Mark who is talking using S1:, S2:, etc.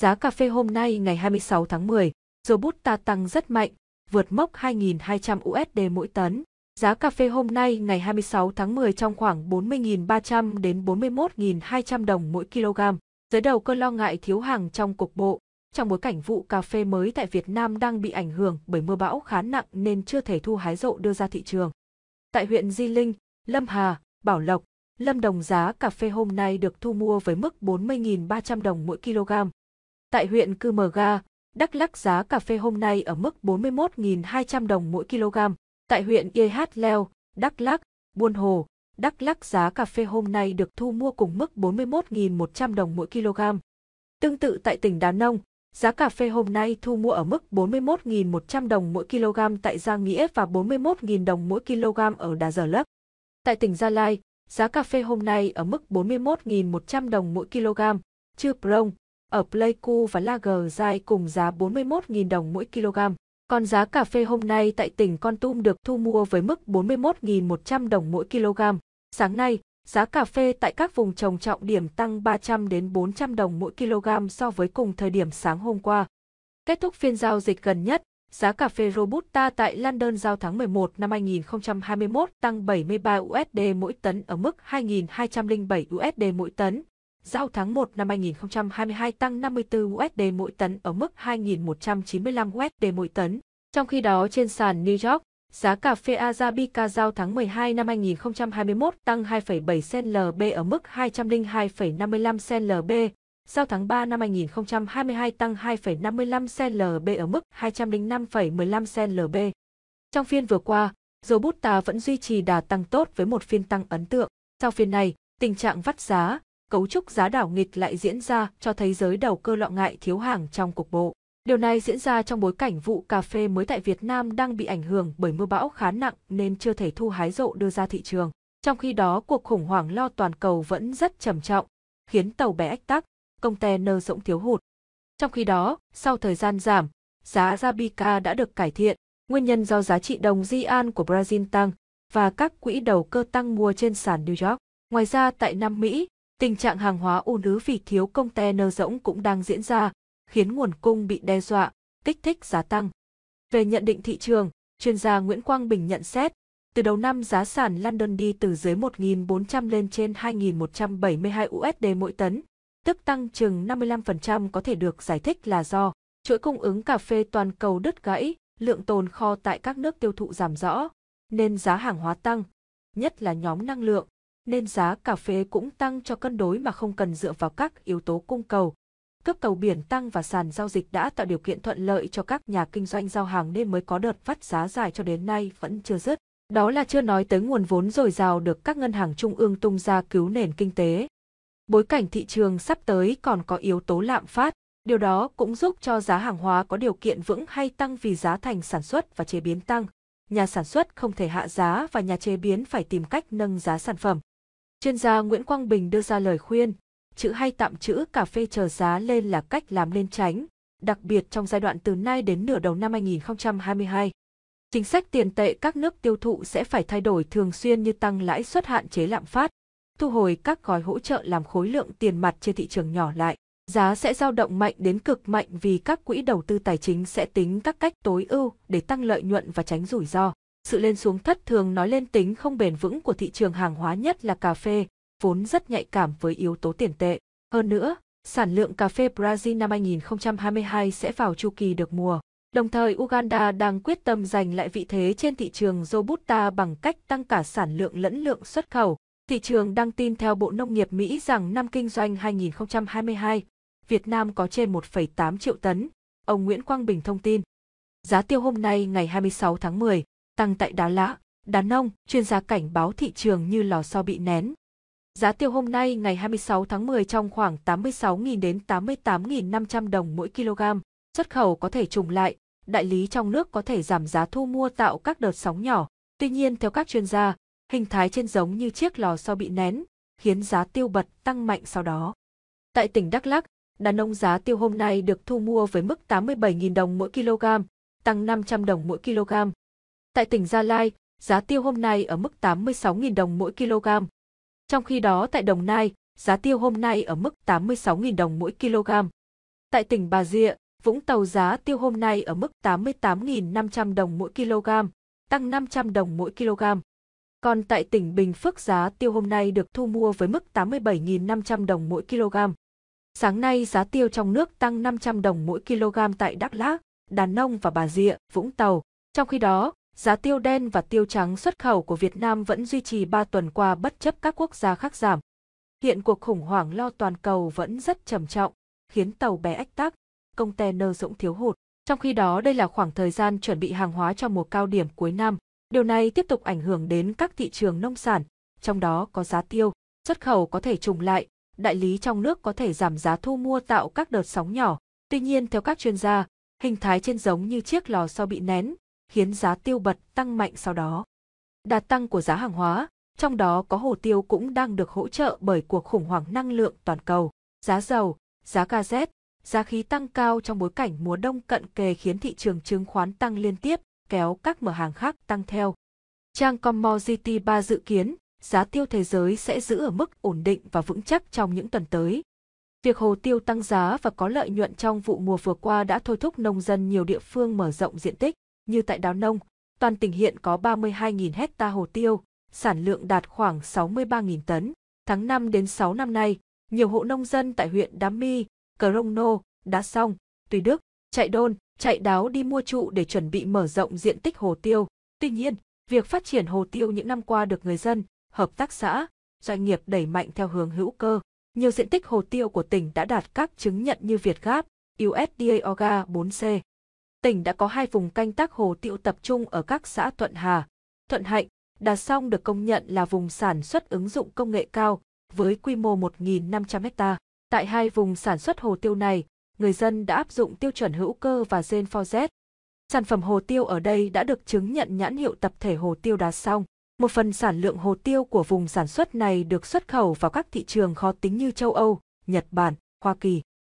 S1: Giá cà phê hôm nay ngày 26 tháng 10, Robusta tăng rất mạnh, vượt mốc 2.200 USD mỗi tấn. Giá cà phê hôm nay ngày 26 tháng 10 trong khoảng 40.300 đến 41.200 đồng mỗi kg. Giới đầu cơ lo ngại thiếu hàng trong cục bộ, trong bối cảnh vụ cà phê mới tại Việt Nam đang bị ảnh hưởng bởi mưa bão khá nặng nên chưa thể thu hái rộ đưa ra thị trường. Tại huyện Di Linh, Lâm Hà, Bảo Lộc, Lâm Đồng giá cà phê hôm nay được thu mua với mức 40.300 đồng mỗi kg. Tại huyện Cư Mờ Ga, Đắk Lắc giá cà phê hôm nay ở mức 41.200 đồng mỗi kg. Tại huyện YH Leo, Đắk Lắc, Buôn Hồ, Đắk Lắc giá cà phê hôm nay được thu mua cùng mức 41.100 đồng mỗi kg. Tương tự tại tỉnh Đà Nông, giá cà phê hôm nay thu mua ở mức 41.100 đồng mỗi kg tại Giang Nghĩa và 41.000 đồng mỗi kg ở Đà Giờ Lấp. Tại tỉnh Gia Lai, giá cà phê hôm nay ở mức 41.100 đồng mỗi kg, chưa Prong, ở Pleiku và Lager dài cùng giá 41.000 đồng mỗi kg. Còn giá cà phê hôm nay tại tỉnh Con Tum được thu mua với mức 41.100 đồng mỗi kg. Sáng nay, giá cà phê tại các vùng trồng trọng điểm tăng 300 đến 400 đồng mỗi kg so với cùng thời điểm sáng hôm qua. Kết thúc phiên giao dịch gần nhất, giá cà phê Robusta tại London giao tháng 11 năm 2021 tăng 73 USD mỗi tấn ở mức 2.207 USD mỗi tấn Giao tháng 1 năm 2022 tăng 54 USD mỗi tấn ở mức 2.195 USD mỗi tấn. Trong khi đó trên sàn New York, giá cà phê Arabica giao tháng 12 năm 2021 tăng 2,7 cent LB ở mức 202,55 cent LB, giao tháng 3 năm 2022 tăng 2,55 cent LB ở mức 205,15 cent LB. Trong phiên vừa qua, Robusta vẫn duy trì đà tăng tốt với một phiên tăng ấn tượng. Sau phiên này, tình trạng vắt giá, cấu trúc giá đảo nghịch lại diễn ra cho thấy giới đầu cơ lo ngại thiếu hàng trong cục bộ. Điều này diễn ra trong bối cảnh vụ cà phê mới tại Việt Nam đang bị ảnh hưởng bởi mưa bão khá nặng nên chưa thể thu hái rộ đưa ra thị trường. Trong khi đó, cuộc khủng hoảng lo toàn cầu vẫn rất trầm trọng, khiến tàu bè ách tắc, công te nơ rỗng thiếu hụt. Trong khi đó, sau thời gian giảm, giá Arabica đã được cải thiện, nguyên nhân do giá trị đồng Gian của Brazil tăng và các quỹ đầu cơ tăng mua trên sàn New York. Ngoài ra tại Nam Mỹ, Tình trạng hàng hóa ùn ứ vì thiếu container rỗng cũng đang diễn ra, khiến nguồn cung bị đe dọa, kích thích giá tăng. Về nhận định thị trường, chuyên gia Nguyễn Quang Bình nhận xét, từ đầu năm giá sản London đi từ dưới 1.400 lên trên 2.172 USD mỗi tấn, tức tăng chừng 55% có thể được giải thích là do chuỗi cung ứng cà phê toàn cầu đứt gãy, lượng tồn kho tại các nước tiêu thụ giảm rõ, nên giá hàng hóa tăng, nhất là nhóm năng lượng, nên giá cà phê cũng tăng cho cân đối mà không cần dựa vào các yếu tố cung cầu. Cấp cầu biển tăng và sàn giao dịch đã tạo điều kiện thuận lợi cho các nhà kinh doanh giao hàng nên mới có đợt vắt giá dài cho đến nay vẫn chưa dứt. Đó là chưa nói tới nguồn vốn dồi dào được các ngân hàng trung ương tung ra cứu nền kinh tế. Bối cảnh thị trường sắp tới còn có yếu tố lạm phát, điều đó cũng giúp cho giá hàng hóa có điều kiện vững hay tăng vì giá thành sản xuất và chế biến tăng. Nhà sản xuất không thể hạ giá và nhà chế biến phải tìm cách nâng giá sản phẩm. Chuyên gia Nguyễn Quang Bình đưa ra lời khuyên, chữ hay tạm chữ cà phê chờ giá lên là cách làm nên tránh, đặc biệt trong giai đoạn từ nay đến nửa đầu năm 2022. Chính sách tiền tệ các nước tiêu thụ sẽ phải thay đổi thường xuyên như tăng lãi suất hạn chế lạm phát, thu hồi các gói hỗ trợ làm khối lượng tiền mặt trên thị trường nhỏ lại. Giá sẽ dao động mạnh đến cực mạnh vì các quỹ đầu tư tài chính sẽ tính các cách tối ưu để tăng lợi nhuận và tránh rủi ro. Sự lên xuống thất thường nói lên tính không bền vững của thị trường hàng hóa nhất là cà phê, vốn rất nhạy cảm với yếu tố tiền tệ. Hơn nữa, sản lượng cà phê Brazil năm 2022 sẽ vào chu kỳ được mùa. Đồng thời Uganda đang quyết tâm giành lại vị thế trên thị trường Robusta bằng cách tăng cả sản lượng lẫn lượng xuất khẩu. Thị trường đăng tin theo Bộ Nông nghiệp Mỹ rằng năm kinh doanh 2022, Việt Nam có trên 1,8 triệu tấn. Ông Nguyễn Quang Bình thông tin. Giá tiêu hôm nay ngày 26 tháng 10, tăng tại đá lã, đá nông, chuyên gia cảnh báo thị trường như lò xo bị nén. Giá tiêu hôm nay ngày 26 tháng 10 trong khoảng 86.000 đến 88.500 đồng mỗi kg, xuất khẩu có thể trùng lại, đại lý trong nước có thể giảm giá thu mua tạo các đợt sóng nhỏ. Tuy nhiên theo các chuyên gia, hình thái trên giống như chiếc lò xo bị nén, khiến giá tiêu bật tăng mạnh sau đó. Tại tỉnh Đắk Lắk, đàn nông giá tiêu hôm nay được thu mua với mức 87.000 đồng mỗi kg, tăng 500 đồng mỗi kg Tại tỉnh Gia Lai, giá tiêu hôm nay ở mức 86.000 đồng mỗi kg. Trong khi đó tại Đồng Nai, giá tiêu hôm nay ở mức 86.000 đồng mỗi kg. Tại tỉnh Bà Rịa, Vũng Tàu giá tiêu hôm nay ở mức 88.500 đồng mỗi kg, tăng 500 đồng mỗi kg. Còn tại tỉnh Bình Phước giá tiêu hôm nay được thu mua với mức 87.500 đồng mỗi kg. Sáng nay giá tiêu trong nước tăng 500 đồng mỗi kg tại Đắk Lắk, Đà Nông và Bà Rịa, Vũng Tàu. Trong khi đó, giá tiêu đen và tiêu trắng xuất khẩu của Việt Nam vẫn duy trì 3 tuần qua bất chấp các quốc gia khác giảm. Hiện cuộc khủng hoảng lo toàn cầu vẫn rất trầm trọng, khiến tàu bè ách tắc, container rỗng thiếu hụt. Trong khi đó đây là khoảng thời gian chuẩn bị hàng hóa cho mùa cao điểm cuối năm. Điều này tiếp tục ảnh hưởng đến các thị trường nông sản, trong đó có giá tiêu, xuất khẩu có thể trùng lại, đại lý trong nước có thể giảm giá thu mua tạo các đợt sóng nhỏ. Tuy nhiên theo các chuyên gia, hình thái trên giống như chiếc lò xo bị nén, khiến giá tiêu bật tăng mạnh sau đó. Đà tăng của giá hàng hóa, trong đó có hồ tiêu cũng đang được hỗ trợ bởi cuộc khủng hoảng năng lượng toàn cầu. Giá dầu, giá ga rét, giá khí tăng cao trong bối cảnh mùa đông cận kề khiến thị trường chứng khoán tăng liên tiếp, kéo các mở hàng khác tăng theo. Trang Commodity 3 dự kiến giá tiêu thế giới sẽ giữ ở mức ổn định và vững chắc trong những tuần tới. Việc hồ tiêu tăng giá và có lợi nhuận trong vụ mùa vừa qua đã thôi thúc nông dân nhiều địa phương mở rộng diện tích như tại Đào Nông, toàn tỉnh hiện có 32.000 hecta hồ tiêu, sản lượng đạt khoảng 63.000 tấn. Tháng 5 đến 6 năm nay, nhiều hộ nông dân tại huyện Đám Mi, Cờ Rông Nô, Đá Song, Tùy Đức, Chạy Đôn, Chạy Đáo đi mua trụ để chuẩn bị mở rộng diện tích hồ tiêu. Tuy nhiên, việc phát triển hồ tiêu những năm qua được người dân, hợp tác xã, doanh nghiệp đẩy mạnh theo hướng hữu cơ. Nhiều diện tích hồ tiêu của tỉnh đã đạt các chứng nhận như Việt Gáp, USDA Orga 4C tỉnh đã có hai vùng canh tác hồ tiêu tập trung ở các xã Thuận Hà, Thuận Hạnh, Đà Song được công nhận là vùng sản xuất ứng dụng công nghệ cao với quy mô 1.500 hecta. Tại hai vùng sản xuất hồ tiêu này, người dân đã áp dụng tiêu chuẩn hữu cơ và gen forz. Sản phẩm hồ tiêu ở đây đã được chứng nhận nhãn hiệu tập thể hồ tiêu Đà Song. Một phần sản lượng hồ tiêu của vùng sản xuất này được xuất khẩu vào các thị trường khó tính như châu Âu, Nhật Bản, Hoa Kỳ.